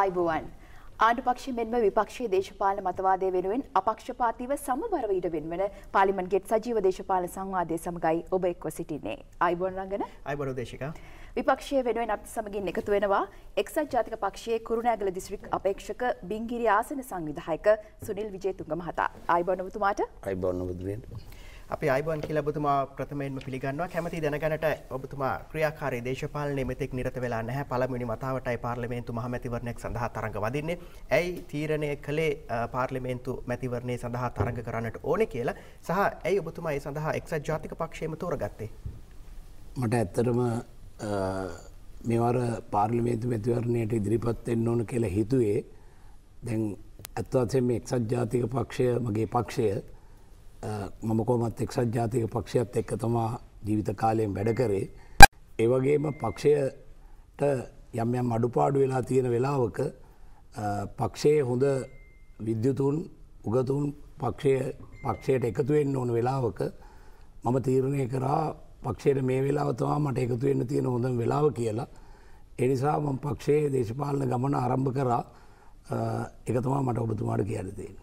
ආයිබුවන් ආණ්ඩුපක්ෂය මෙන්ම විපක්ෂයේ දේශපාලන මතවාදය වෙනුවෙන් අපක්ෂපාතීව සමබරව ඊට වෙන්වන පාර්ලිමේන්තුවේ සජීව දේශපාලන සංවාදය සමගයි ඔබ එක්ව සිටින්නේ. ආයිබුවන් රංගන. ආයිබුවන් දේශිකා. විපක්ෂය වෙනුවෙන් අපි සමගින් එකතු වෙනවා එක්සත් ජාතික පක්ෂයේ කුරුණෑගල දිස්ත්‍රික් අපේක්ෂක බිංගිරි ආසන සංවිධායක සුනිල් විජේතුංග මහතා. ආයිබුවන් ඔබතුමාට. ආයිබුවන් ඔබතුමියට. අපි අයිබන් කියල බතුමා ප්‍රථමයෙන්ම පිළිගන්නවා කැමති දැනගැනට ඔබතුමා ක්‍රියාකාරය දේශපාලනය මෙතෙක් නිරත වෙලා නැහැ පළමිනි මතාවටයි පාර්ලිමේන්තු මහමැතිවරණයක් සඳහා තරඟ වදින්නේ ඇයි තීරණය කළේ පාර්ලිමේන්තු මැතිවරණය සඳහා තරඟ කරන්නට ඕන කියලා සහ ඇයි ඔබතුමා ඒ සඳහා එක්සත් ජාතික පක්ෂයම තෝරගත්තේ මට ඇත්තරම මෙවර පාර්ලිමේන්තු මැතිවරණයට ඉදිරිපත් එන්න ඕන කියලා හිතුවේ දැන් ඇත්වත්සේ මේ එක්සත් ජාතික පක්ෂය මගේ පක්ෂය මමකොමත් එක්සත් ජාතික පක්ෂයත් එක්ක තමා ජීවිත කාලයෙන් වැඩ කරේ. ඒවගේම පක්ෂයට යම්යම් අඩුපාඩු වෙලා තියෙන වෙලාවක පක්ෂයේ හොඳ විද්‍යතුන් උගතුන් පක්ෂයට එකතුවෙන්න ඕන වෙලාවක මම තීරණය කරා පක්ෂයට මේ වෙලාව තමා මට එකතුවෙන්න තියෙන හොඳ වෙලාව කියලා. එනිසා මම පක්ෂයේ දේශපාලන ගමන ආරම්භ කරා එකතමා මට ඔබතුමාට කියන්න තියෙන.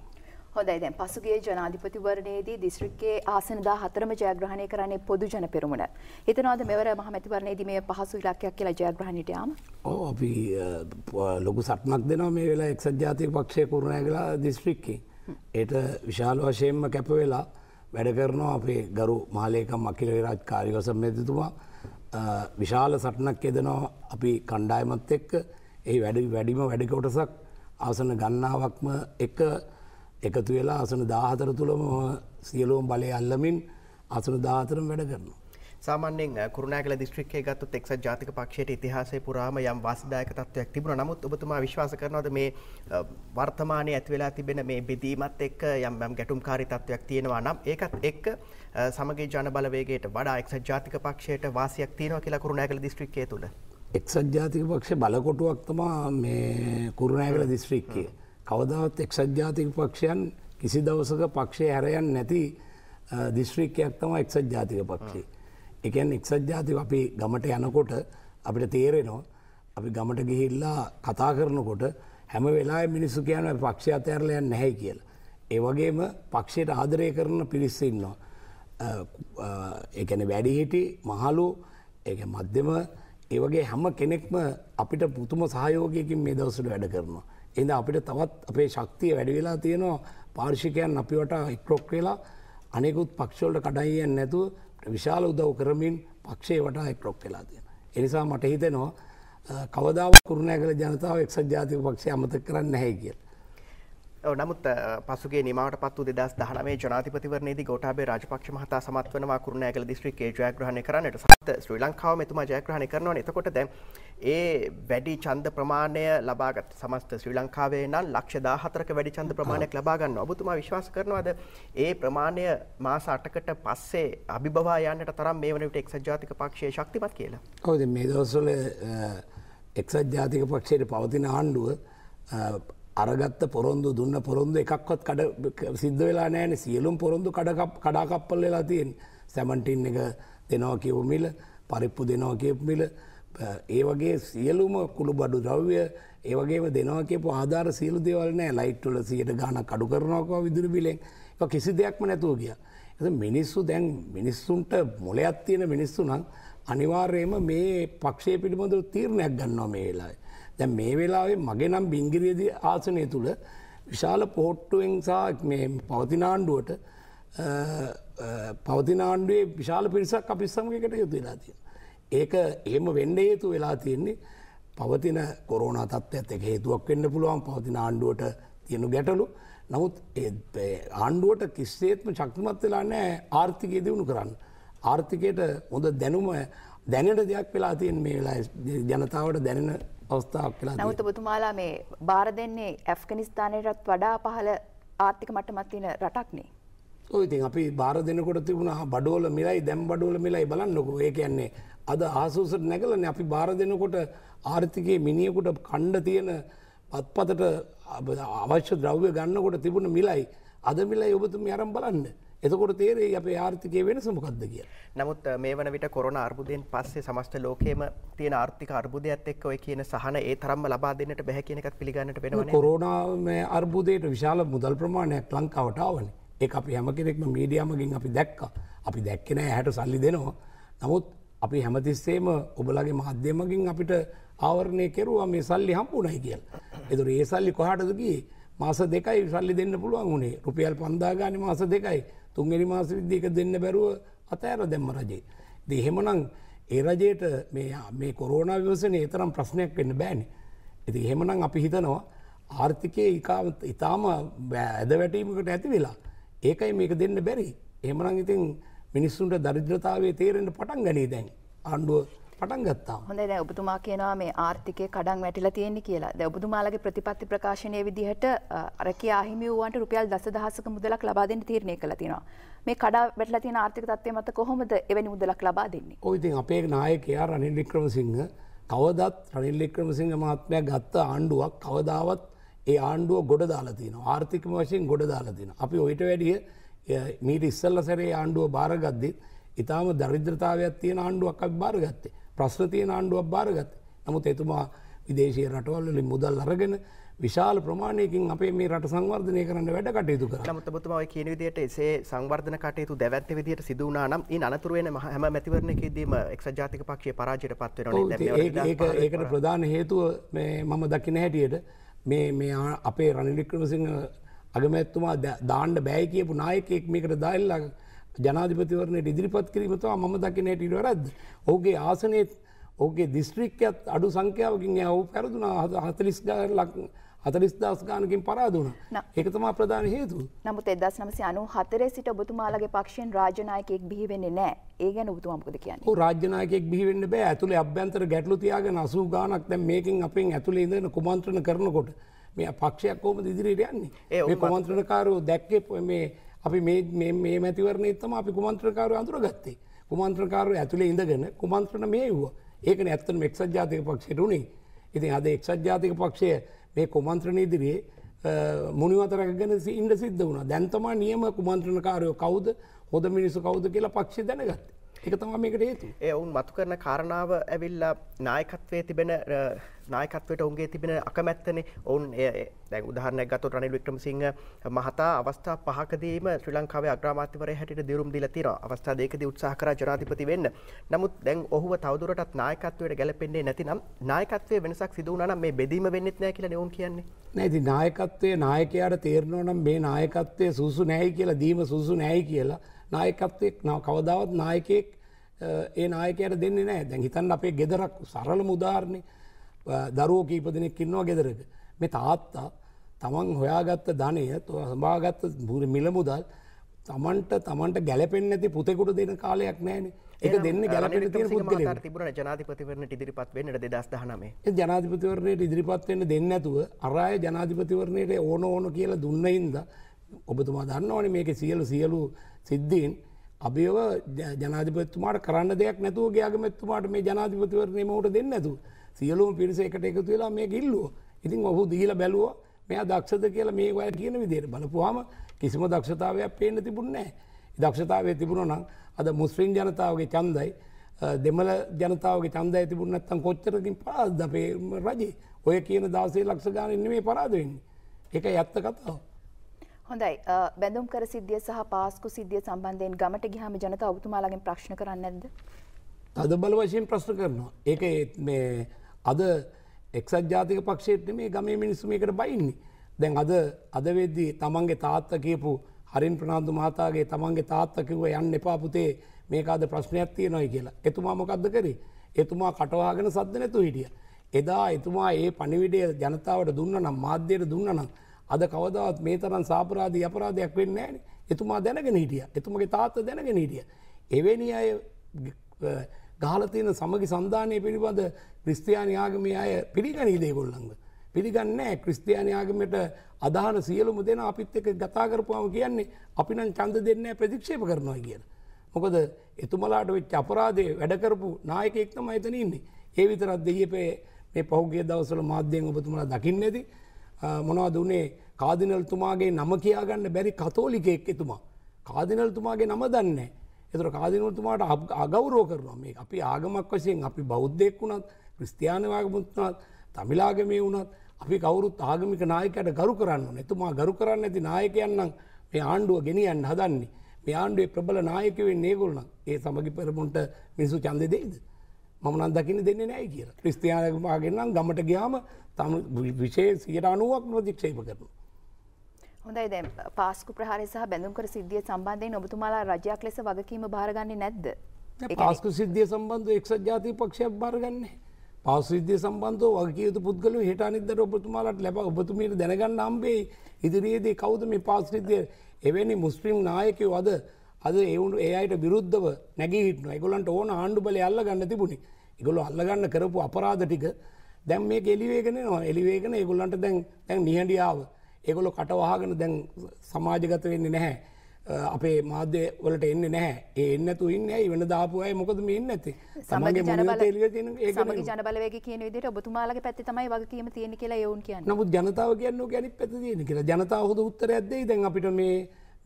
හොඳයි දැන් පසුගිය ජනාධිපතිවරණයේදී දිස්ත්‍රික්කයේ ආසන 14ම ජයග්‍රහණය කරන්නේ පොදු ජන පෙරමුණ. හිතනවාද මෙවර මහමැතිවරණයේදී මේ පහසු ඉලක්කයක් කියලා ජයග්‍රහණයට යාම? ඔව් අපි ලොකු සටනක් දෙනවා මේ වෙලාව එක්සත් ජාතික පක්ෂය කුරුණෑගල දිස්ත්‍රික්කේ. ඒට විශාල වශයෙන්ම කැප වෙලා වැඩ කරනවා අපේ ගරු මහලේකම් අකිල විරාජ් කාර්යවසම් මැතිතුමා විශාල සටනක් යදනවා අපි කණ්ඩායමත් එක්ක ඒ වැඩි වැඩිම වැඩි කොටසක් ආසන ගණනාවක්ම එක එකතු වෙලා අසන දාහතර තුළම සියලෝම් බලය අල්ලමින් අසන දාතරම් වැඩ කරනවා. සාමානෙන් කරුණෑගල දිස්ත්‍රික්ක ගත්තු එක්ස ජාතික පක්ෂයට ඉතිහාසේ පුරාම යම් වාසදායක තත්වයක් තිබුණ නමුත් ඔබතුමා විශ්වාස කරනවද මේ වර්තමානය ඇතිවෙලා තිබෙන මේ බෙදීමත් එක් යම් යම් ගැටුම් කාරි තත්වයක් තියෙනවා නම් ඒකත් එක් සමගේ ජනබලවේගේට වඩා එක්ස ජාතික පක්ෂයට වාසියක් තියෙනවා කියලා කරුණෑගල දිස්ත්‍රික්කය තුළ. එක්සත් ජාතික පක්ෂ බලකොටුවක් තමා මේ කුරුණෑගල දිස්ත්‍රික්කයේ. කවදාවත් එක්සත් ජාතික පක්ෂයන් කිසි දවසක පක්ෂය හැරයන් නැති දිස්ශ්‍රීකයක් තම එක්සත් ජාතික පක්ෂේ. එකන් එක්සත් ජාතික අපි ගමට යනකොට අපිට තේරෙනවා අපි ගමට ගිහිල්ලා කතා කරනකොට හැම වෙලා මිනිස්සු කියන පක්ෂ අතඇරලයන් නැහැ කියලා. ඒවගේම පක්ෂයට ආදරය කරන පිරිස්සඉන්නවා. එකන වැඩිහිටි මහලු මධ්‍යම ඒවගේ හැම කෙනෙක්ම අපිට පුතුම සහයෝගයකින් මේ දවසට වැඩ කරනවා. එඳ අපිට තවත් අපේ ශක්තිය වැඩි වෙලා තියෙනවා පාර්ෂිකයන් අපිවට එක්රොක් වෙලා අනෙකුත් පක්ෂවලට කඩයියෙන් නැතුව විශාල උදව් කරමින් පක්ෂේ වට එක්රොක් වෙලා තියෙන. එනිසා මට හිතෙනවා කවදාව කුරුණෑ කළ ජනතාව එක්සත් ජාතික පක්ෂය අමත කරන්න නැහැ කියලා. නමුත් පසුගේ නිමට පත්තු දෙදස් දහනමේ ජනාතිපතිවරණේදී ගෝටාබේ රාජපක්ෂ මහතා සමත් වෙනවා කුරුණෑගල දිස්ත්‍රික්කයේ ජයග්‍රහණය කරන්නට සත් ශ්‍රී ලංකාව මෙතුමා ජයග්‍රහණය කරනවා එතකොට දැන් ඒ වැඩි ඡන්ද ප්‍රමාණය ලබාගත් සමස්ත ශ්‍රී ලංකාවේ නම් ලක්ෂ 14ක වැඩි ඡන්ද ප්‍රමාණයක් ලබා ගන්නවා. ඔබතුමා විශ්වාස කරනවද ඒ ප්‍රමාණය මාස 8කට පස්සේ අභිබවා යන්නට තරම් මේ වන විට එක්සත් ජාතික පක්ෂයේ ශක්තිමත් කියලා? ඔව් මේ දවස්වල එක්සත් ජාතික පක්ෂයේ පවතින ආණ්ඩුව අරගත්ත පොරොන්දු දුන්න පොරොන්දු එකක්වත් කඩ සිද්ධ වෙලා නෑන සියලුම් පොරොන්දු කඩාකප්පල් වෙලා තියෙන් සැමන්ටින් එක දෙනවා කියවමිල පරිප්පු දෙනවා කියපමිල ඒ වගේ සියලුම කුළු බඩු ද්‍රව්‍ය ඒවගේ දෙනවාකපු ආධාර සියලු දෙවල් නෑ ලයිට්ටුල සියට ගාන කඩු කරනවාකවා විදුරු බිලෙන් කිසි දෙයක්ම නැතුව ගිය. ඇ මිනිස්සු දැන් මිනිස්සුන්ට මොලයක් තියෙන මිනිස්සු නම් අනිවාර්යම මේ පක්ෂය පිළිබඳව තීරණයක් ගන්නවා මේ වෙලායි. දැ මේ වෙලාවේ මගේ නම් බිංගිරියදී ආසනය තුළ විශාල පෝට්ටුවෙන් සහ පවතිනාණ්ඩුවට පවතිනාණ්ඩුවේ විශාල පිරිසක් අපි සමගකට යුතු වෙලා තියෙන. ඒක එහෙම වෙන්න හේතු වෙලා තියෙන්නේ පවතින කොරෝනා තත්ත්වත් එක හේතුවක් වෙන්න පුළුවන් පවතින ආණ්ඩුවට තියෙනු ගැටලු නමුත් ආණ්ඩුවට කිස්සේත්ම චක්තිමත් වෙලා නෑ ආර්ථිකය දියුණු කරන්න. ආර්ථිකයට හොඳ දැනුම දැනට දෙයක් වෙලා තියෙන් මේ වෙලා ජනතාවට දැනෙන අවස්ථාවක් වෙලා තියෙනවා. නමුත් ඔබතුමාලා මේ බාර දෙන්නේ ඇෆ්ගනිස්තානයටත් වඩා පහළ ආර්ථික මට්ටමක් තියෙන රටක් නේ. ඔය ඉතින් අපි බාර දෙනකොට තිබුණා බඩෝල මිලයි දැන් බඩෝල මිලයි බලන්නකෝ. ඒ කියන්නේ අද ආසූසට නැගලනේ අපි බාර දෙනකොට ආර්ථිකයේ මිනිහෙකුට කණ්ඩ තියෙන පත්පතට අවශ්‍ය ද්‍රව්‍ය ගන්නකොට තිබුණ මිලයි අද මිලයි ඔබතුමී අරන් බලන්න. එතකොට තේරේ අපේ ආර්ථිකය වෙනස මොකක්ද කිය. නමුත් මේ වන විට කොරන අර්බුදයෙන් පස්සේ සමස්ට ලෝකයේම තියෙන ආර්ථික අර්බුදයක්ත් එක්ක ඔය කියන සහන ඒ තරම්ම ලබා දෙන්නට බැහැ කියනකත් පිළිගන්නට වෙනවා කොරෝනාව අර්බුදයට විශාල මුදල් ප්‍රමාණයක් ලංකාවට ආවනේ. ඒ අපි හැම කෙනෙක්ම මීඩියමගින් අපි දැක්ක. අපි දැක්කෙන හැට සල්ලි දෙනවා. නමුත් අපි හැමතිස්සේම ඔබලගේ මහද්‍යමකින් අපිට ආවරණය කෙරුවා මේ සල්ලි හම්පුනයි කියල්. එතුර ඒ සල්ලි කොහටදකි මාස දෙකයි සල්ලි දෙන්න පුළුවන් වුණේ රුපියල් පන්දාගාන මාස දෙකයි තුන්ගනි මාස විද්‍යක දෙන්න බැරුව අතෑර දැම්ම රජේ. ද හෙමනං ඒ රජයට මේ කොරෝණ විවසනය තරම් ප්‍රශ්නයක් වෙන්න බෑනි. ඇති හෙමනං අපි හිතනවා ආර්ථිකය ඉකාමත් ඉතාම ඇද වැටීමකට ඇති වෙලා. ඒකයි මේක දෙන්න බැරි. එහමනං ඉතින් මිනිස්සුන්ට දරිද්‍රතාවේ තේරෙන්ට පටන් ගනී දැන් ආණ්ඩුව පටන් ගත්තා හොඳ දැ ඔබතුමා කියනවා මේ ආර්ථිකය කඩන් වැටිලා තියෙන්නේ කියලා ද ඔබතුමාලගේ ප්‍රතිපත්ති ප්‍රකාශනය විදිහට අරක අහිමි වුවන්ට රුපියල් දස දහසක මුදලක් ලබා දෙන්න තීරණය කළ තිනවා මේ කඩා වැටලා තියෙන ආර්ථික තත්ත්වය මත කොහොමද එවැනි මුදලක් ලබා දෙන්නේ ඔය ඉතින් අපේ නායකයා රනිල් වික්‍රමසිංහ කවදත් රනිල් වික්‍රමසිංහ මහත්මයා ගත්ත ආණ්ඩුවක් කවදාවත් ඒ ආණ්ඩුව ගොඩ දාලා තියෙනවා ආර්ථික වශයෙන් ගොඩ දාලා තියෙනවා අපි ඔයිට වැඩිය මීට ඉස්සල්ල සැරේ ආණ්ඩුව භාරගද්දිත් ඉතාම දරිද්‍රතාවයක් තියෙන ආණ්ඩුවක් අපි භාරගත්තේ ප්‍රශ්න තියෙන ආණ්ඩුවක් භාරගත. නමුත් එතුමා විදේශය රටවල්ලින් මුදල් අරගෙන විශාල ප්‍රමාණයකින් අපේ මේ රට සංවර්ධනය කරන්න වැඩ කටයුතු කර මුත්තමතුමයි කියන විදියට එසේ සංවර්ධන කටයුතු දැවැත්ත විදියට සිදුවනා නම් ඒ අනතුරුවෙන හැම මැතිවරණයකදීම එක් ජාතික පක්ෂය පරාජයට පත්වෙන ඒකට ප්‍රධාන හේතුව මම දකින හැටියට මේ මේ අපේ රණිලික්‍රමසිංහ අගමැත්තුමා දාණ්ඩ බෑ කියපු නායකෙක් මේකට දල්ලක්. ජනාධිපතිවරණයට ඉදිරිපත් කිරීමතුවා මම දකිනයට ඉඩවරද ඕගේ ආසනයත් ඕගේ දිස්ත්‍රික්කයත් අඩු සංඛ්‍යාවකින් ඔහු පැරදුනා හතලිස් ගාර ලක්න්න. හතරිස් දස් ගානකින් පරාදුන ඒකතම ප්‍රධාන හේතු නමුත් එදස් නමසි අනු හතරේ සිට ඔබතුමාලගේ පක්ෂයෙන් රාජනායකෙක් බිහිවෙන්නේ නෑ ඒ ගැන ඔබතුමාමකද කියන්නේ රාජනායකෙක් බිහිවෙන්න බෑ ඇතුළේ අභ්‍යන්තර ගැටලු තියාගෙන අසූ ගානක් දැන් මේකෙන් අපෙන් ඇතුළේ ඉඳගෙන කුමන්ත්‍රණ කරනකොට මේ පක්ෂයක් කොහොමද ඉදිරියට යන්නේ ඒ කුමන්ත්‍රණකාරෝ දැක්කේ මේ අපි මේ මැතිවරණය තම අපි කුමන්ත්‍රකාරය අඳුරගත්තේ කුමන්ත්‍රකාරය ඇතුළේ ඉඳගෙන කුමන්ත්‍රණ මේ වූ ඒක ඇත්තන එක්සත් ජාතික පක්ෂයටුනේ ඉතින් අද එක්සත් ජාතික පක්ෂය මේ කුමන්ත්‍රණ ඉදිරියේ මුනිවතරගෙන ඉන්ඩ සිද්ධ වුණ දැන්තමා නියම කුමන්ත්‍රණකාරයෝ කවුද හොද මිනිසු කවුද කියලා පක්ෂි දැනගත්තේ එක තම මේකට හේතු ඒ ඔවුන් මතු කරන කාරණාව ඇවිල්ලා නායකත්වය තිබෙන නායකත්වයට ඔුන්ගේ තිබෙන අකමැත්තනේ ඔවුන් දැ උදාහරන ගත රනිල් වික්‍රම සිංහ මහතා අවස්ථා පහකදීම ශ්‍රී ලංකාවේ අග්‍රමාත්‍යවර හැට දිරුම් දිලතිර අවස්ථා දෙකද උත්සාහකර ජනාතිපති වෙන්න නමුත් දැන් ඔහුව තවදුරටත් නායකත්වයට ගැලපෙන්නේ නැතිනම් නායකත්වය වෙනසක් සිදුවනම් මේ බෙදීම වෙන්නෙත් නෑ කියල ඔවුන් කියන්නේ නැති නායකත්වය නායකයාට තේරණෝනම් මේ නායකත්වය සුසු නෑයි කියලා දීම සුසු නෑයි කියලා නායකත්වයක් නව කවදාවත් නායකයෙක් ඒ නායකයට දෙන්න නෑ දැන් හිතන් අපේ ගෙදරක් සරල මුදාරණය දරුවෝ කීපදනෙක් ඉන්නවා ගෙදරක මේ තාත්තා තමන් හොයාගත්ත ධනය සභාගත්ත බුර මිල මුදල් තමන්ට තමන්ට ගැලපෙන් ඇති පුතෙකුට දෙන කාලයක් නෑන එක දෙන්න ගැලපෙන ති තිබර ජනාතිපතිවරණට ඉදිරිපත් වන්නට දෙදස් දහනමේ ජනාධිපතිවරණයට ඉදිරිපත්වන්න දෙන්න ඇතුව අරාය ජනාධිපතිවරණයට ඕන ඕන කියලා දුන්නයින්ද ඔබතුමා දන්න ඕනේ මේක සියලු සියලු සිද්ධීන් අපිව ජනාධිපත්තුමාට කරන්න දෙයක් නැතුව ගයාගමැත්තුමාට මේ ජනාධිපතිවරණය මට දෙන්න ඇතු සියලුම පිරිස එකට එකතු වෙලා මේ ගිල්ලුව ඉතින් ඔහු දීල බැලුව මෙයා දක්ෂද කියලා මේ ඔය කියන විදියට බලපුවාම කිසිම දක්ෂතාවයක් පේන්න තිබුණනෑ දක්ෂතාවය තිබුණ නම් අද මුස්ලිම් ජනතාවගේ චන්දයි දෙමල ජනතාවගේ චන්දය තිබුණ නැත්තම් කොච්චරකින් පාස් දපේ රජේ ඔය කියන දවසේ ලක්ෂ ගානෙන් නෙමේ පරාදවෙන්නේ. ඒක ඇත්ත කතාව. හොඳයි බැඳුම් කර සිද්ධිය සහ පාස්කු සිද්ධිය සම්බන්ධයෙන් ගමට ගිහම ජනත ඔබතුමාලාගෙන් ප්‍රශ්න කරන්න ඇද. අද බල වශයෙන් ප්‍රශ්න කරනවා. ඒක මේ අද එක්සත් ජාතික පක්ෂයට මේ ගමේ මිනිස්සු මේකට බයින්නේ. දැන් අද අදවෙද්දී තමන්ගේ තාත්ත කියපු හරින් ප්‍රනාාන්දු මහතාගේ තමන්ගේ තාත්තකිව යන්න එපාපුතේ මේකාද ප්‍රශ්නයක් තිය නොයි කියලා. එතුමා මොකක්ද කරේ. එතුමා කටවාගෙන සද්ධ නැතු හිටිය. එදා එතුමා ඒ පනිවිඩේ ජනතාවට දුන්න නම් මාධ්‍යයට දුන්න නම්. අද කවදත් මේ තරන් සාපරාධී අපරාධයක් වෙන්න ෑන එතුමා දැනගෙන හිටිය එතුමගේ තාත්ත දැනගෙන හිටිය. එවැනි අය ගාලතියන සමගි සන්ධානය පිළිබඳ ක්‍රස්තියානි ආගමය අය පිළිගනී දේගොල්ලන්ග. පිළිගන්න ක්‍රස්තියානි ආගමට අදාන සියලුම දෙෙන අපිත් එක ගතාකරපුවාව කියන්නේ අපිනම් චන්ද දෙන්න ප්‍රතික්ෂේප කරනවා කියන. මොකද එතුමලාට වෙච් අපරාදය වැඩකරපු නායකෙක්තම එතන ඉන්නේ. ඒ විතරත් දෙහිපේ මේ පෞගගේ දවසල මාධ්‍යයෙන් ඔබතුමලා දකින්න ඇති මොනවා දුනේ කාදිනල්තුමාගේ නම කියාගන්න බැරි කතෝලිකෙක් එතුමා. කාදිනල්තුමාගේ නම දන්නේ. එතුර කාදිනල්තුමාට අගෞරෝ කරනවා මේ අපි ආගමක් වශයෙන් අපි බෞද්ධෙක් වුණත් ක්‍රස්තියානවාගමුත්නත් තමිලාගමේ වුණත් අපි කවුරුත් ආගමික නායකට ගරු කරන්න එතුමා ගරු කරන්න ඇති නායකයන්නම් මේ ආණ්ඩුව ගෙනියන්න හදන්නේ මේ ආණ්ඩුවේ ප්‍රබල නායකවෙන් නේගොල්න ඒ සමගි පෙරමුන්ට මිනිසු චන්ද දෙේද. මමනන් දකින දෙන්න නෑ කිය ක්‍රස්තියානකමාගෙන්න්නම් ගමට ගයාම තම විෂය සියට අනුවක් ප්‍රතික්ෂේප කරන. හොඳයි දැ පාස්කු ප්‍රහාර සහ බැඳුම්කර සිද්ධිය සම්බන්ධයෙන් ඔබතුමාලා රජයක් ලෙස වගකීම භාරගන්න නැද්ද. පාස්කු සිද්ධිය සම්බන්ධ එක්ස ජාති පක්ෂයක් භාරගන්නේ. පාසිද්ධය සම්බන්ධ වගේතු පුද්ගල හිට අනිදර ඔබතුමාලට ලැබ ඔබතුමීට දැනගන්න අම්බේ ඉදිරියේදී කවුද මේ පාස්ෘතිය එවැනි මුස්ලිම් නායකව අද අද ඒවුන් ඒ අයට විරුද්ධව නැගහිට එකගොලන්ට ඕන ආණ්ඩු බල අල්ල ගන්න තිබුණි එකගොලු අල්ලගන්න කරපු අපරාධ ටික දැම් මේ එලිවේගෙන නවා එලිවේගෙන ඒගොල්ලන්ට දැන් දැන් නිහඩියාව ඒගොලො කටවාහගෙන දැන් සමාජගත වෙන්නේ නැහැ අපේ මාධ්‍ය වලට එන්න නැහැ එන්න තුයින්න ඇයි වෙන දාපුය මොකද මේ එන්න ඇති සමගේ මගේ ජනබලව කියන විදිට ඔබතුමාලගේ පැත්ති තමයි වගේ කියීම තියෙන කියලා යවුන් කියන්න නමුත් ජනතාව කියන්න ගැනි පැති තියෙන කියලා ජනතාව හොද උත්තර ඇදේ දැන් අපිට මේ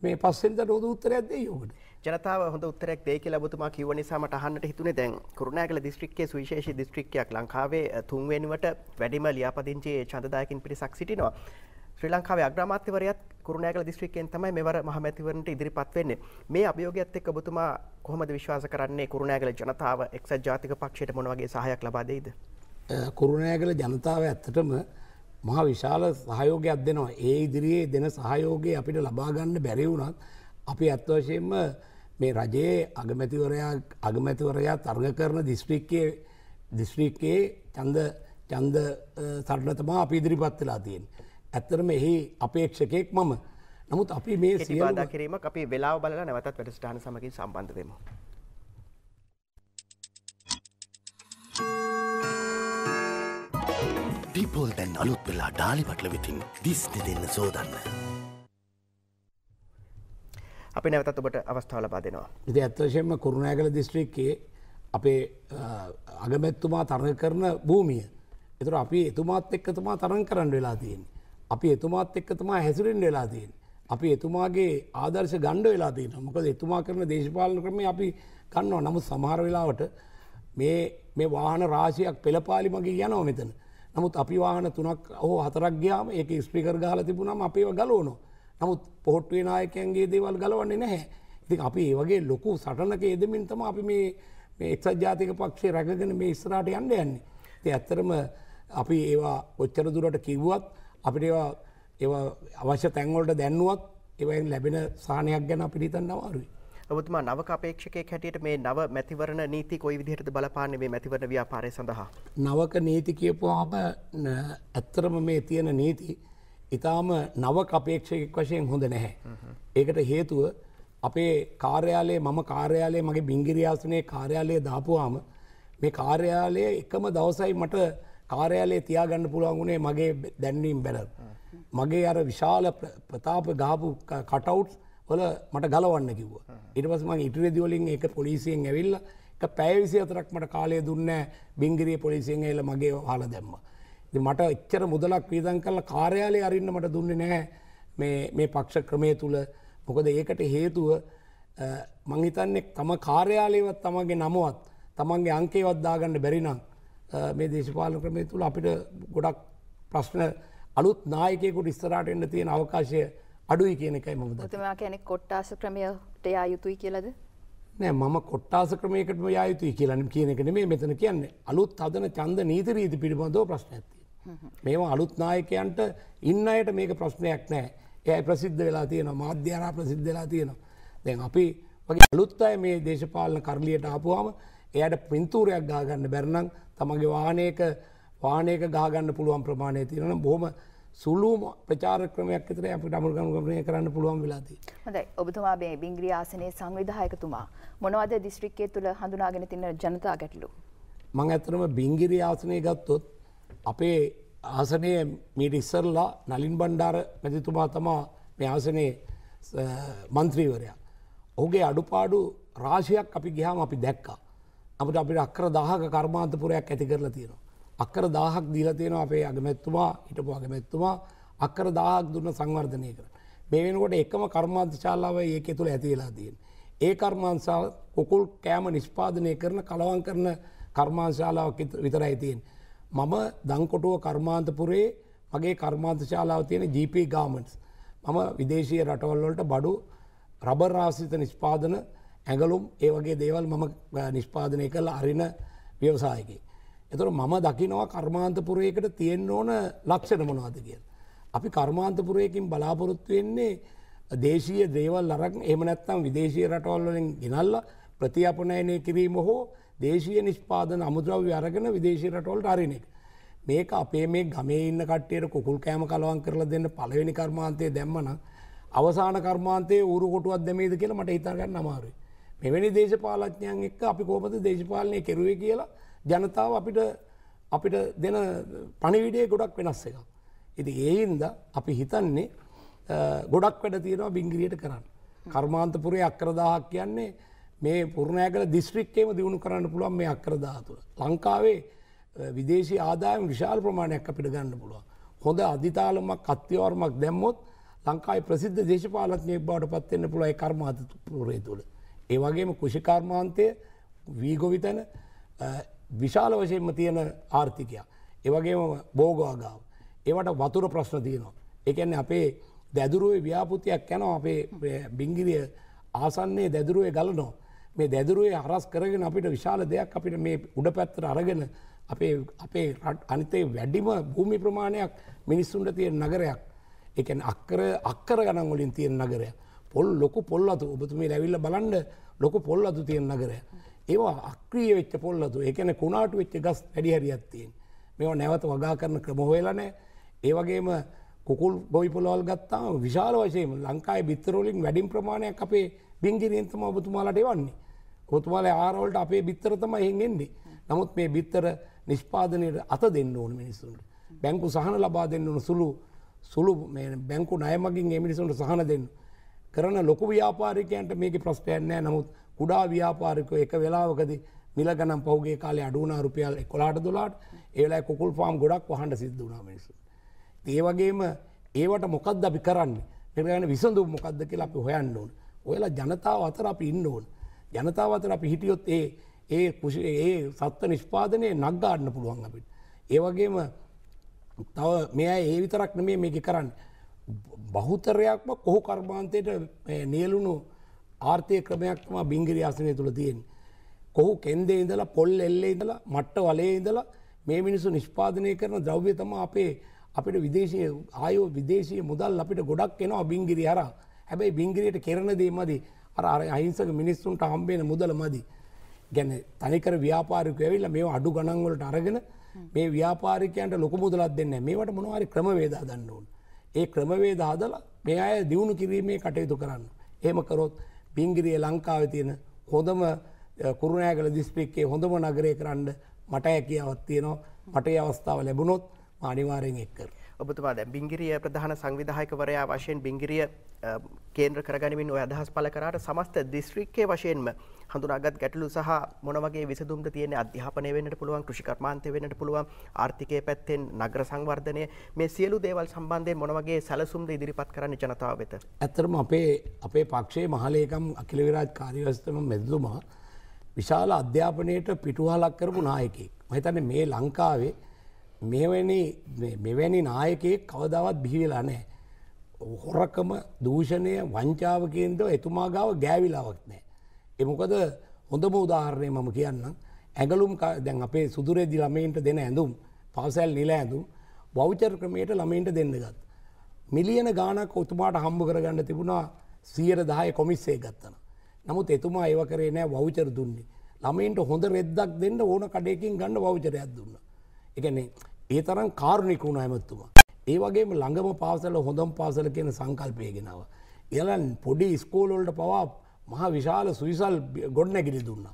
මේ පස්සෙන්ට හොඳ උත්තරයක් දෙයි ඔබට. ජනතාව හොඳ උත්තරයක් දෙයි කියලා ඔබතුමා කිව්ව නිසා මට අහන්නට හිතුනේ දැන් කුරුණෑගල දිස්ත්‍රික්කයේ සුවිශේෂී දිස්ත්‍රික්කයක් ලංකාවේ තුන්වෙනිවට වැඩිම ලියාපදිංචි ඡන්දදායකින් පිරිසක් සිටිනවා. ශ්‍රී ලංකාවේ අග්‍රාමාත්‍යවරයාත් කුරුණෑගල දිස්ත්‍රික්කයෙන් තමයි මෙවර මහමැතිවරණට ඉදිරිපත් වෙන්නේ. මේ අභියෝගයත් එක්ක ඔබතුමා කොහොමද විශ්වාස කරන්නේ කුරුණෑගල ජනතාව එක්සත් ජාතික පක්ෂයට මොන වගේ සහායක් ලබා දෙයිද? කුරුණෑගල ජනතාව ඇත්තටම මහා විශාල සහයෝගයක් දෙනවා. ඒ ඉදිරියේ දෙන සහයෝගේ අපිට ලබාගන්න බැරිවුණත් අපි ඇත්වශයෙන්ම මේ රජයේ අගමැතිවරයා අගමැතිවරයා තර්ග කරන දිස්ත්‍රික්කයේ දිස්ත්‍රික්කයේ චන්ද චන්ද සටනතමා අපි ඉදිරිපත් වෙලා තියෙන්. ඇත්තරම එහි අපේක්ෂකයෙක් මම. නමුත් අපි මේ සියබාදා කිරීම අපි වෙලා බලලා නැවතත් වැඩස්ටාන සමකින් සම්බන්ධ වෙමු. ඩිපෝල් දැන් අලුත් වෙලා ඩාලිපටල වෙතින් දිස්න දෙන්න සෝදන්න. අපි නැවතත් ඔබට අවස්ථාව ලබා දෙනවා. ඉති ඇත්වශයෙන්ම කරුණෑගල දිස්ත්‍රික්කේ අපේ අගමැත්තුමා තරණ කරන භූමිය. එතුර අපි එතුමාත් එක්කතුමා තරන් කරන්න වෙලා තියෙන්. අපි එතුමාත් එක්කතුමා හැසිරෙන් වෙලා තියෙන්. අපි එතුමාගේ ආදර්ශ ගණ්ඩ වෙලා තියෙන මොකද එතුමා කරන දේශපාලන ක්‍රම අපි ගන්නවා නමුත් සමහර වෙලාවට මේ වාහන රාශියක් පෙළපාලි මගේ යනව මෙතන. නමුත් අපි වාහන තුනක් හෝ හතරක් ගයාම ඒක ස්පිකර් ගහල තිබුණම අපේ ගලෝන නමුත් පොහොට්ටුවේ නායකයන්ගේ දේවල් ගලවන්නේ නැහැ ඉති අපි ඒ වගේ ලොකු සටනක එදමින් තම අපි මේ එක්සත් ජාතික පක්ෂේ රැකගෙන මේ ස්රාට යන්න යන්නේ ති ඇත්තරම අපි ඒවා ඔච්චර දුරට කිව්වත් අපිට ඒවා ඒ අවශ්‍ය තැන්වලට දැන්නුවත් එවයින් ලැබෙන සානයක් ගැන පිරිතන්න අවාරුයි ඔබතුමා නවක අපේක්ෂකයෙක් හැටියට මේ නව මැතිවරණ නීති කොයි විදිහටද බලපාන්නේ මේ මැතිවරණ ව්‍යාපාරය සඳහා? නවක නීති කියපුවාම ඇත්තරම මේ තියෙන නීති ඊටාම නවක අපේක්ෂකෙක් වශයෙන් හොඳ නැහැ. ඒකට හේතුව අපේ කාර්යාලයේ මම කාර්යාලයේ මගේ බිංගිරියාසනේ කාර්යාලයේ දාපුවාම මේ කාර්යාලයේ එකම දවසයි මට කාර්යාලයේ තියාගන්න පුළුවන් වුණේ මගේ දැන්වීම් බැලර්. මගේ අර විශාල ප්‍රතාප ගාපු කටවුට්ස් වල මට ගලවන්න කිව්ව ඉට පසම ඉටර දිවලින් එක පොලිසියෙන් ඇවිල්ල එක පැවිසි අතරක් මට කාලය දුන්න බිංගිරිය පොලිසියෙන් එල මගේ හල දැම්ම. මට එච්චර මුදලක් වීදන් කල කාර්යාලය අරන්න මට දුන්න නැහැ මේ පක්ෂ ක්‍රමය තුළ මොකද ඒකට හේතුව මංහිතන්නේ තම කාර්යාලයවත් තමගේ නමුවත් තමන්ගේ අංකේවත්දාගන්න බැරිනම් මේ දේශපාල ක්‍රමය තුළ අපිට ගොඩක් ප්‍රශ්න අලුත් නායකෙකුට ස්තරාට එන්න තියෙන අවකාශය අඩුයි කියන එකයි මම තුමා කෙනෙ කොට්ටාස ක්‍රමයට යා යුතුයි කියලද නෑ මම කොට්ටාස ක්‍රමයකටම යා යුතුයි කියලනම් කියන එක නෙමේ මෙතන කියන්නේ අලුත් අදන චන්ද නීතිරීති පිළිබඳව ප්‍රශ්න ඇති මේවා අලුත් නායකයන්ට ඉන්න අයට මේක ප්‍රශ්නයක් නෑ එයයි ප්‍රසිද්ධ වෙලා තියෙන මාධ්‍යාරා ප්‍රසිද්ධ වෙලා තියෙනවා දැන් අපි වගේ අලුත් අය මේ දේශපාලන කරලියට ආපුවාම එයට පින්තූරයක් ගාගන්න බැරනම් තමගේ වානයක වානයක ගාගන්න පුළුවන් ප්‍රමාණය තියෙන බොහොම සුළුම ප්‍රචාර ක්‍රමයක් විතර අපිට අමුගමනය කරන්න පුළුවන් වෙලාදී. හොඳයි ඔබතුමා මේ බිංග්‍රී ආසනයේ සංවිධායකතුමා මොනවද දිස්ත්‍රික්කයේ තුල හඳුනාගෙන තියෙන ජනතා ගැටලු? මම ඇත්තටම බිංගිරි ආසනය ගත්තොත් අපේ ආසනයේ මීට ඉස්සරලා නලින් බණ්ඩාර මැතිතුමා තමා මේ ආසනයේ මන්ත්‍රීවරයා. ඔහුගේ අඩුපාඩු රාශියක් අපි ගියාම අපි දැක්කා. අපිට අපිට අක්කර 10ක කර්මාන්තපුරයක් ඇති කරලා තියෙනවා. අක්කර දාහක් දීලා තියෙනවා අපේ අගමැත්තුමා හිටපු අගමැත්තුමා අක්කර දාහක් දුන්න සංවර්ධනය කර. මේ වෙනකොට එකම කර්මාන්ත ශාලාව ඒක තුළ ඇතිලා තියෙන. ඒ කර්මාන්ශාව කුකුල් කෑම නිෂ්පාදනය කරන කලවන් කරන කර්මාංශාලාවක් විතර ඇතියෙන්. මම දංකොටුව කර්මාන්තපුරේ මගේ කර්මාන්තශාලාව තියෙන ජීප ගාමන්ස් මම විදේශය රටවල්වලට බඩු රබරාසිත නිෂ්පාදන ඇඟලුම් ඒ වගේ දේවල් මම නිෂ්පාදනය කළ අරින ව්‍යවසායකි. එතොට මම දකිනවා කර්මාන්තපුරයකට තියෙන් ඕන ලක්ෂණ මොනවාද කිය. අපි කර්මාන්තපුරයකින් බලාපොරොත්තු වෙන්නේ දේශීය දේවල් අරක් එම නැත්තම් විදේශය රටවල්ලින් ගෙනල්ල ප්‍රතියපනයනය කිරීම හෝ දේශීය නිෂ්පාදන අමුද්‍රව්‍ය අරගෙන විදේශී රටවල්ට අරණෙක්. මේක අපේ මේ ගමේ ඉන්න කට්ටයට කුකුල් කෑම කලවන් කරලා දෙන්න පලවෙනි කර්මාන්තය දැම්මන අවසාන කර්මාන්තය ඌරු කොටුවත් දැමේද කියලා මට හිතාගන්න අමාරුයි. මෙවැනි දේශපාලඥයන් එක්ක අපි කෝමද දේශපාලනය කෙරුවේ කියලා ජනතාව අපිට අපිට දෙන පණිවිඩේ ගොඩක් වෙනස් එක. ඉති ඒයින්ද අපි හිතන්නේ ගොඩක් වැඩ තියෙනවා බිංගිරියට කරන්න. කර්මාන්තපුරේ අක්‍රදාහක් කියන්නේ මේ පුරණෑගල දිස්ත්‍රික්කේම දියුණු කරන්න පුළුවන් මේ අක්‍රදාහතුර. ලංකාවේ විදේශී ආදායම් විශාල ප්‍රමාණයක් අපිට ගන්න පුළුවන්. හොඳ අධිතාලමක් අත්‍යවර්මක් දැම්මොත් ලංකායි ප්‍රසිද්ධ දේශපාලත්නයෙක් බවට පත්වෙන්න පුළුවයි කර්මාත පුරේ තුළ. ඒවගේම කුෂිකර්මාන්තය වීගොවිතන විශාල වශයෙන්ම තියෙන ආර්ථිකයා. ඒවගේම බෝගාගාව. ඒවට වතුර ප්‍රශ්න තියනවා. එකන්නේ අපේ දැදුරුවේ ව්‍යාපෘතියක් යැනවා අපේ බිංගිරිය ආසන්නේ දැදුරුවේ ගලනෝ මේ දැදුරුවේ හරස් කරගෙන අපිට විශාල දෙයක් අපිට මේ උඩ පැත්තර අරගෙන අපේ අපේ අනිතේ වැඩිම භූමි ප්‍රමාණයක් මිනිස්සුන්ට තියෙන නගරයක් එකන් අක්කර අක්කර ගණන් වලින් තියෙන නගරය පොල් ලොකු පොල් අතු ඔබතුමේ ඇවිල්ල බලන්ඩ ලොකු පොල් අතු තියෙන නගරය ඒවා අක්‍රිය වෙච්ච පොල්ලතු එකන කුණාට වෙච්ච ගස් වැඩිහරියත්තියෙන් මෙවා නැවත වගා කරන ක්‍රමහොයලනෑ ඒවගේම කුකුල් ගොයිපොලවල් ගත්තාම විශාල වශයෙන් ලංකායි බිත්තරෝලින් වැඩින් ප්‍රමාණයක් අපේ බිංගිරියන්තම ඔබතුමාලට එවන්නේ. කොතුමාල ආරවලට අපේ බිත්තරතම එහෙන්ගෙන්නේ. නමුත් මේ බිත්තර නිෂ්පාදනයට අත දෙන්න ඕන මිනිස්සුන්ට. බැංකු සහන ලබා දෙන්න ඕන සුළු සුළු බැංකු නයමගින් ඒ මිනිසුන්ට සහන දෙන්න. කරන ලොකු ව්‍යාපාරිකයන්ට මේක ප්‍රශ්නයක් නෑ නමුත් කුඩා ව්‍යාපාරිකෝ එක වෙලාවකදී මිලගනම් පහුගේ කාලේ අඩුවනා රුපියල් කොලාට දුලාට ඒලා කුල් ෆාම් ගොඩක් වහන්ට සිද්ධ වනා මිනිසු. ඒවගේම ඒවට මොකක්ද අපි කරන්න පෙරගන විසඳු මොකක්ද කියලා අපි හොයන්න ඕන ඔයලා ජනතාව අතර අපි ඉන්න ඕන ජනතාව අතර අපි හිටියොත් ඒ ඒ කුෂ ඒ සත්ව නිෂ්පාදනය නක්ගාඩන්න පුළුවන් අපිට. ඒවගේම තව මෙය ඒ විතරක් නමේ මේක කරන්න. බහුතරයක්ම කොහු කර්මාන්තයට නියලුණු ආර්ථය ක්‍රමයක් තම බිංගිරි ආසනය තුළ තියෙන්. කොහු කෙන්දේ ඉඳලා පොල් එල්ලේ ඉඳලා මට්ට වලේ ඉඳලා මේ මිනිසු නිෂ්පාදනය කරන ද්‍රව්‍ය තම අපේ අපිට විදේශය ආයෝ විදේශය මුදල් අපිට ගොඩක් එනවා බිංගිරි හර හැබැයි බිංගිරියට කෙරණදේ මදි අර අර අහිංසක මිනිස්සුන්ට හම්බේන මුදල මදි ගැන තනිකර ව්‍යාපාරික ඇවිල්ල මේ අඩු ගණන්වලට අරගෙන මේ ව්‍යාපාරිකයන්ට ලොක මුදලත් දෙන්න මේවට මොනවාරි ක්‍රමවේදා දන්න ඕන් ඒ ක්‍රමවේද හදලා මේ අය දියුණු කිරීමේ කටයුතු කරන්න. එහෙම කරොත් පිංගිරිය ලංකාව තියෙන හොඳම කුරුණෑ කළ දිස්පික්කේ හොඳම නගරය කරන්න මට හැකියාවත් තියනවා මටේ අවස්ථාව ලැබුණොත් අනිවාරයෙන් එක්කර. ඔබතුමා දැ බිංගිරිය ප්‍රධාන සංවිධායකවරයා වශයෙන් බිංගිරිය කේන්ද්‍ර කරගනිමින් ඔය අදහස් පල කරට සමස්ත දිස්ත්‍රික්කය වශයෙන්ම හඳුනාගත් ගැටලු සහ මොනවගේ විසදුම් තියෙන අධ්‍යාපනය වන්නට පුළුවන් කෘෂිකර්මාන්තය වන්නට පුළුවන් ආර්ථිකය පැත්තෙන් නගර සංවර්ධනය මේ සියලු දේවල් සම්බන්ධය මොනවගේ සැලසුම්ද ඉදිරිපත් කරන්න ජනතාව වෙත. ඇතරම අපේ අපේ පක්ෂයේ මහලේකම් අකිලවිරාජ් කාරිවස්තම මෙදලුමා විශාල අධ්‍යාපනයට පිටුහලක් කරපු නායකෙක්. මහිතන්න මේ ලංකාවේ මෙවැනි මෙවැනි නායකයේ කවදාවත් බිහිවෙලා නෑ. හොරකම දූෂණය වංචාවකෙන්ද එතුමා ගාව ගෑවිලාවක් නෑ. එමොකද හොඳම උදාහරණය මම කියන්න ඇඟලුම් දැන් අපේ සුදුරේදි ළමයින්ට දෙන ඇඳුම් පාසැල් නිල ඇඳුම් වෞචර් ක්‍රමයට ළමයින්ට දෙන්නගත්. මිලියන ගානක් ඔතුමාට හම්බ කරගන්න තිබුණා සියර දාය කොමිස්සේ ගත්තන. නමුත් එතුමා ඒව කරේ නෑ වෞචර දුන්නේ. ළමයින්ට හොඳ රෙද්දක් දෙන්න ඕන කඩයකින් ගන්න වෞචරයක් දුන්න. එකනේ ඒ තරම් කාරුණික වුණ ඇමත්තුමා. ඒ වගේම ළඟම පාසල හොඳම් පාසල කියන සංකල්පය ගෙනාව. එලන් පොඩි ස්කෝලොල්ට පවා මහා විශාල සුවිසල් ගොඩනැගිලි දුන්න.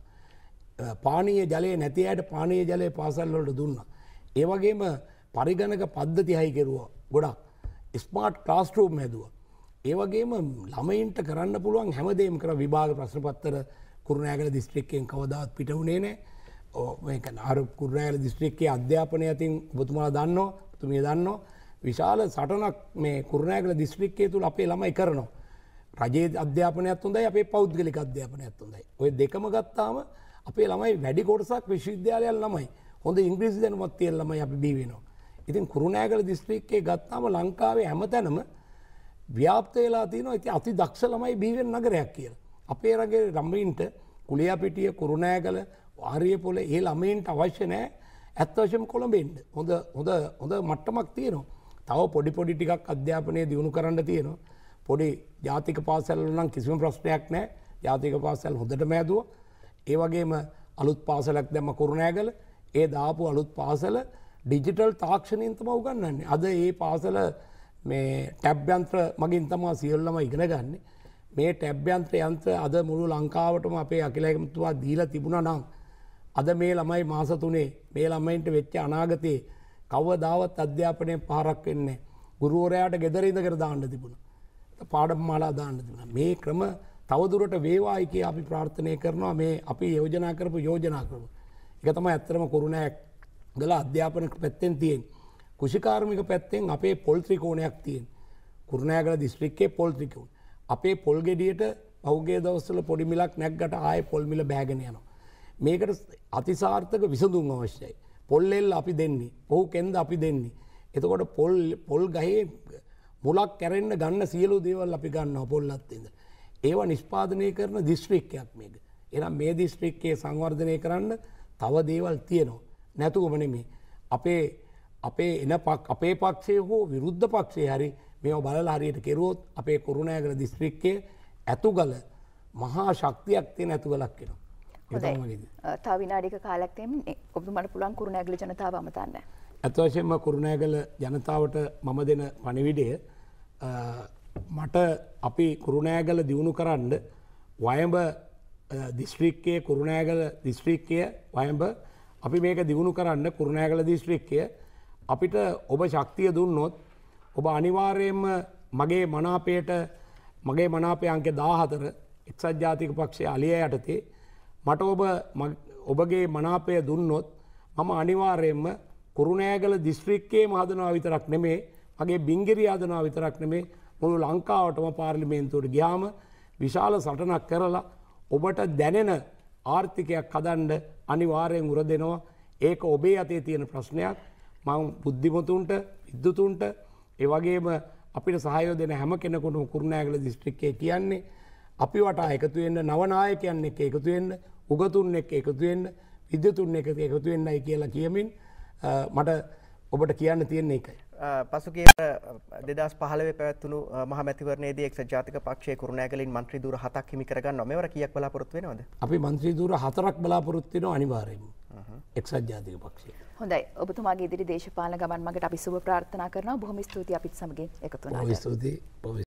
පානීය ජලය නැති අයට පානීය ජලය පාසල්ලොට දුන්න. ඒ වගේම පරිගණක පද්ධතිහයි කෙරුවා ගොඩක්. ස්මාර්ට් ක්ලාස්ටරූම් හැදුව. ඒ වගේම ළමයින්ට කරන්න පුළුවන් හැමදේම් කර විභාග ප්‍රශ්නපත්තර කුරුණෑගල දිස්ත්‍රික්කයෙන් කවදාත් පිටවුණේ නෑ අර කුරණෑල දිස්ත්‍රික්කේ අධ්‍යාපනය ඇතින් ඔබතුමා දන්න තුමිය දන්න විශාල සටනක් මේ කුරණෑගල දිස්ත්‍රික්කේ තුළ අපේ ළමයි කරනවා. රජයේ අධ්‍යාපනයක් හොඳයි අපේ පෞද්ගලික අධ්‍යාපනයක් හොඳයි. ඔය දෙකම ගත්තාම අපේ ළමයි වැඩි කොටසක් විශ්වවිද්‍යාලයල් ළමයි හොඳ ඉංග්‍රීසි දැනුමත් තියෙන ළමයි අපි බිහි වෙනවා. ඉතින් කුරුණෑගල දිස්ත්‍රික්කේ ගත්තාම ලංකාවේ හැමතැනම ව්‍යාප්ත වෙලා තියෙනවා. ඉතින් අති දක්ෂ ළමයි බිහි වෙන නගරයක් කියලා. අපේ රගේ ළමයින්ට කුලියාපිටිය කුරුණෑගල වාරය පොල ඒ ළමයින්ට අවශ්‍ය නෑ ඇත්වශම කොළඹෙන්ඩ හොඳ හොඳ හොඳ මට්ටමක් තියනවා තව පොඩි පොඩි ටිකක් අධ්‍යාපනය දියුණු කරන්න තියෙනවා පොඩි ජාතික පාසැල්ලනම් කිසිම ප්‍රශ්නයක් නෑ ජාතික පාසැල් හොඳට මෑදුව ඒවගේම අලුත් පාසලක් දැම කරුණෑගල ඒ දාපු අලුත් පාසල ඩිජිටල් තාක්ෂණයන්තම උගන්නන්නේ අද ඒ පාසල මේ ටැබ්්‍යන්ත්‍ර මගින් තමා සියල්ලම ඉගෙන ගන්නේ මේ ටැබ්්‍යන්ත්‍ර යන්ත්‍ර අද මුළු ලංකාවටම අපේ අකිලයකමතුවා දීලා තිබුණ නම් අද මේ ළමයි මාස තුනේ මේ ළමයින්ට වෙච්ච අනාගතයේ කවදාවත් අධ්‍යාපනය පාරක් වෙන්නේ ගුරුවරයාට ගෙදර ඉඳකර දාන්න තිබුණ. පාඩම් මාලා දාන්න තිබුණ. මේ ක්‍රම තවදුරට වේවායික අපි ප්‍රාර්ථනය කරනවා මේ අපි යෝජනා කරපු යෝජනා කරපු. එක තම ඇත්තරම කුරුණෑක් ගල අධ්‍යාපන පැත්තෙන් තියෙන්. කෘෂිකාර්මික පැත්තෙන් අපේ පොල්ත්‍රිකෝණයක් තියෙන්. කුරුණෑගල දිස්ත්‍රික්කේ පොල්ත්‍රිකවුන්. අපේ පොල්ගෙඩියට පෞගේ දවස්සල පොඩිමිලක් නැක්ගට ආය පොල්මිල බෑගෙන යනවා. මේකට අතිසාර්ථක විසඳුම් අවශ්‍යයි. පොල්ලෙල් අපි දෙන්නේ පොහු කෙන්ද අපි දෙන්නේ. එතකොට පොල් පොල් ගහේ මුලක් කැරෙන්න්න ගන්න සියලු දේවල් අපි ගන්න පොල්ලත්තිද. ඒවා නිෂ්පාදනය කරන දිස්ත්‍රික්කයක් මේක. එනම් මේ දිස්ත්‍රික්කයේ සංවර්ධනය කරන්න තව දේවල් තියනවා. නැතුවමන මේ. අපේ අපේ එන පක් අපේ පක්ෂය හෝ විරුද්ධ පක්ෂය හරි මේ බලල හරියට කෙරුවොත් අපේ කොරුණෑගල දිස්ත්‍රික්කය ඇතුගල මහා ශක්තියක් තියෙන ඇතුගලක් කෙනවා. තව විනාඩික කාලක් ඔබතුමට පුළුවන් කුරුණෑගල ජනතාව අමතන්න. ඇත්වශයෙන්ම කුරුණෑගල ජනතාවට මම දෙන පණිවිඩය මට අපි කුරුණෑගල දියුණු කරන්න වයඹ දිස්ත්‍රික්කය කුරුණෑගල දිස්ත්‍රික්කය වයඹ අපි මේක දියුණු කරන්න කුරුණෑගල දිස්ත්‍රික්කය අපිට ඔබ ශක්තිය දුන්නොත් ඔබ අනිවාර්යෙන්ම මගේ මනාපයට මගේ මනාපය අංකෙ දාහතර එක්සත් ජාතික පක්ෂය අලිය යටතේ මට ඔබ ඔබගේ මනාපය දුන්නොත් මම අනිවාර්යෙන්ම කුරුණෑගල දිස්ත්‍රික්කේ මහදනාව විතරක් නෙමේ මගේ බිංගිරි ආදනාව විතරක් නෙමේ මුළු ලංකාවටම පාර්ලිමේන්තුවට ගියාම විශාල සටනක් කරලා ඔබට දැනෙන ආර්ථිකයක් හදන්ඩ අනිවාරයෙන් උර දෙනවා ඒක ඔබේ අතේ තියෙන ප්‍රශ්නයක් මං බුද්ධිමතුන්ට විද්දුතුන්ට ඒවගේම අපිට සහයෝ දෙන හැම කෙනකුටම කුරුණෑගල දිස්ත්‍රික්කේ කියන්නේ අපි වටා එකතුවෙන්න නවනායකයන් එක එකතුවෙන්න උගතුන් එක් එකතුවෙන්න විද්‍යතුන් එක එකතුවෙන්නයි කියලා කියමින් මට ඔබට කියන්න තියෙන්නේ එකයි. පසුගේ දෙදස් පහල පැත්තුළු මහමැතිවරණේ දෙක් ජාතික පක්ෂය කරුණෑගලින් මන්ත්‍රී දුර හතක් හිමිකරගන්න මෙවර කියක් බලාපොරොත්වෙනවද අපි මන්ත්‍රී දුර හතරක් බලාපොරොත්තින අනිවාරයෙන් එක්සත් ජාතික පක්ෂය හොඳයි ඔබතුමාගේ ඉදිරි දේශපාල ගමන් මගට අපි සුභ ප්‍රාර්ථනා කරන බොහොම ස්තුතියි අපිත් සමගින් එකතු ස්තුතියි